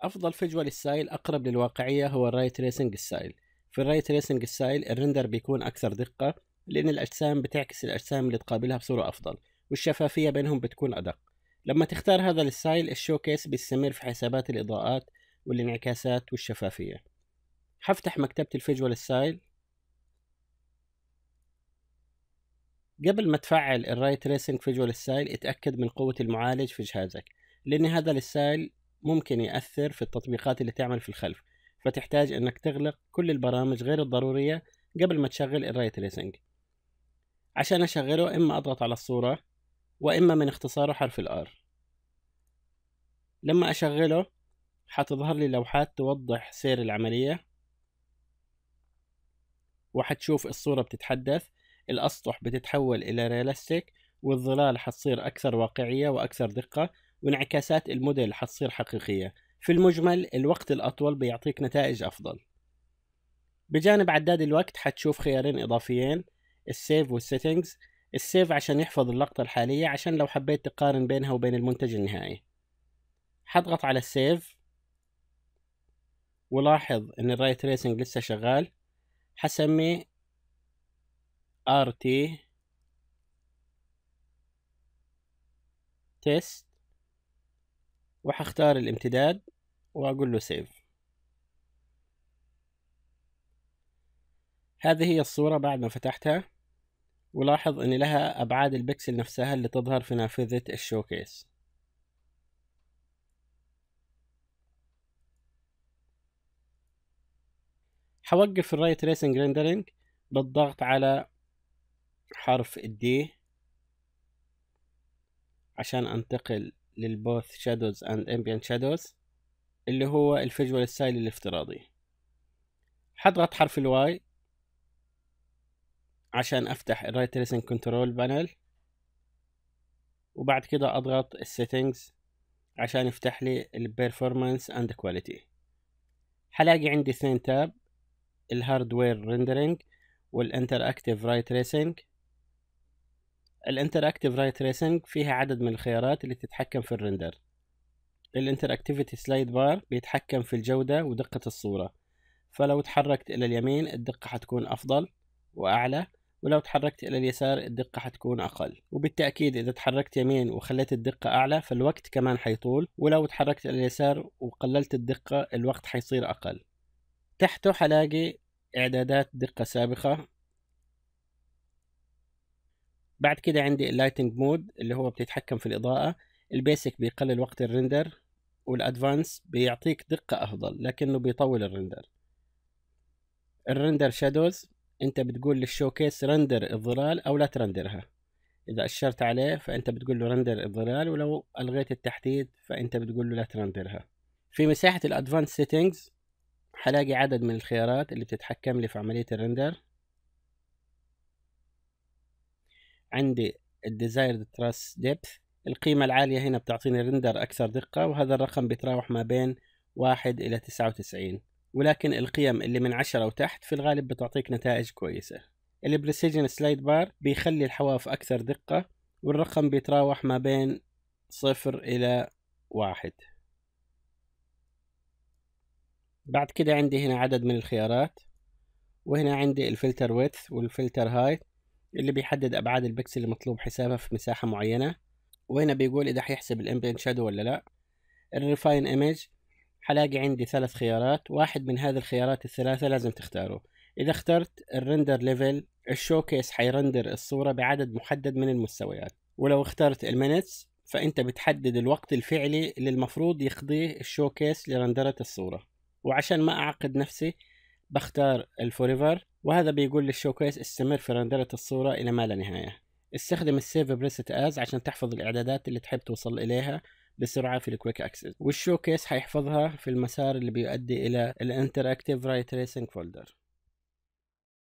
أفضل فيجوال ستايل أقرب للواقعية هو الراي تريسنج ستايل في الراي تريسنج ستايل الرندر بيكون أكثر دقة لأن الأجسام بتعكس الأجسام اللي تقابلها بصورة أفضل والشفافية بينهم بتكون أدق لما تختار هذا الستايل الشوكيس بيستمر في حسابات الإضاءات والانعكاسات والشفافية حفتح مكتبة الفيجوال ستايل قبل ما تفعل الراي تريسنج فيجوال ستايل اتأكد من قوة المعالج في جهازك لأن هذا الستايل ممكن يأثر في التطبيقات اللي تعمل في الخلف فتحتاج أنك تغلق كل البرامج غير الضرورية قبل ما تشغل الرايت تريسنج عشان أشغله إما أضغط على الصورة وإما من اختصاره حرف الآر لما أشغله حتظهر لي لوحات توضح سير العملية وحتشوف الصورة بتتحدث الأسطح بتتحول إلى رياليستيك والظلال حتصير أكثر واقعية وأكثر دقة وانعكاسات الموديل حتصير حقيقية في المجمل الوقت الأطول بيعطيك نتائج أفضل بجانب عداد الوقت حتشوف خيارين إضافيين السيف والسيتنجز السيف عشان يحفظ اللقطة الحالية عشان لو حبيت تقارن بينها وبين المنتج النهائي حضغط على السيف ولاحظ ان الراي تريسنج لسه شغال حسميه RT test وحختار الامتداد واقول له سيف هذه هي الصورة بعد ما فتحتها ولاحظ ان لها ابعاد البكسل نفسها اللي تظهر في نافذة الشوكيس حوقف الراي تريسنج ريندرينج بالضغط على حرف الدي عشان انتقل للبوث شادوز اند امبيانت شادوز اللي هو الفيجوال ستايل الافتراضي حضغط حرف الواي عشان افتح الرايت تريسنج كنترول بانل وبعد كده اضغط السيتنجز عشان يفتح لي البيرفورمانس اند كواليتي حلاقي عندي اثنين تاب الهاردوير ريندرينج والانتر اكتف رايت ريسنج الانتراكتيف راي تريسنج فيها عدد من الخيارات اللي تتحكم في الرندر الانتراكتيفيتي سلايد بار بيتحكم في الجودة ودقة الصورة فلو تحركت إلى اليمين الدقة حتكون أفضل وأعلى ولو تحركت إلى اليسار الدقة حتكون أقل وبالتأكيد إذا تحركت يمين وخليت الدقة أعلى فالوقت كمان حيطول ولو تحركت إلى اليسار وقللت الدقة الوقت حيصير أقل تحته حلاقي إعدادات دقة سابقة بعد كده عندي اللايتنج مود اللي هو بتتحكم في الإضاءة البيسك بيقلل وقت الرندر والأدفانس بيعطيك دقة أفضل لكنه بيطول الرندر الرندر شادوز انت بتقول للشوكيس رندر الظلال او لا ترندرها اذا اشرت عليه فانت بتقول له رندر الظلال ولو الغيت التحديد فانت بتقول له لا ترندرها في مساحة الادفانس سيتنجز حلاقي عدد من الخيارات اللي بتتحكم لي في عملية الرندر عندي الديزاير تراس ديبث القيمة العالية هنا بتعطيني رندر أكثر دقة وهذا الرقم بيتراوح ما بين واحد إلى تسعة وتسعين ولكن القيم اللي من عشرة وتحت في الغالب بتعطيك نتائج كويسة البريسيجن سلايد بار بيخلي الحواف أكثر دقة والرقم بيتراوح ما بين صفر إلى واحد بعد كده عندي هنا عدد من الخيارات وهنا عندي الفلتر ويث والفلتر هايت اللي بيحدد أبعاد البكسل المطلوب حسابها في مساحة معينة وهنا بيقول إذا حيحسب الإمبين شادو ولا لأ الريفاين إيمج حلاقي عندي ثلاث خيارات واحد من هذه الخيارات الثلاثة لازم تختاره إذا اخترت الرندر ليفل الشوكيس حيرندر الصورة بعدد محدد من المستويات ولو اخترت المينتس فأنت بتحدد الوقت الفعلي اللي المفروض يقضيه الشوكيس لرندرة الصورة وعشان ما أعقد نفسي بختار الفوريفر وهذا بيقول للشوكيس استمر في رندرة الصورة إلى ما لا نهاية استخدم السيف بريست از عشان تحفظ الإعدادات اللي تحب توصل إليها بسرعة في الكويك اكسس والشوكيس هيحفظها في المسار اللي بيؤدي إلى اكتيف رايت ريسنج فولدر